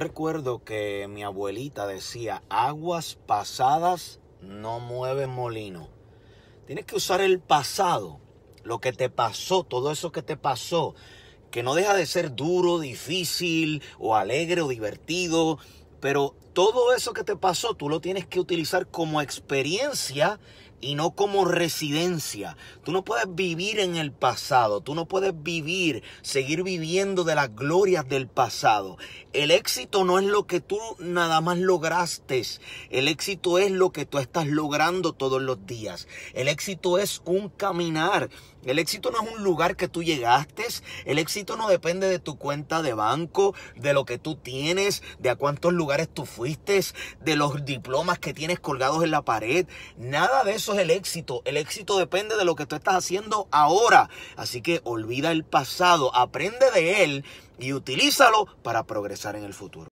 Recuerdo que mi abuelita decía, aguas pasadas no mueven molino. Tienes que usar el pasado, lo que te pasó, todo eso que te pasó, que no deja de ser duro, difícil o alegre o divertido, pero todo eso que te pasó tú lo tienes que utilizar como experiencia y no como residencia. Tú no puedes vivir en el pasado, tú no puedes vivir, seguir viviendo de las glorias del pasado. El éxito no es lo que tú nada más lograste, el éxito es lo que tú estás logrando todos los días. El éxito es un caminar. El éxito no es un lugar que tú llegaste, el éxito no depende de tu cuenta de banco, de lo que tú tienes, de a cuántos lugares tú fuiste, de los diplomas que tienes colgados en la pared. Nada de eso es el éxito. El éxito depende de lo que tú estás haciendo ahora. Así que olvida el pasado, aprende de él y utilízalo para progresar en el futuro.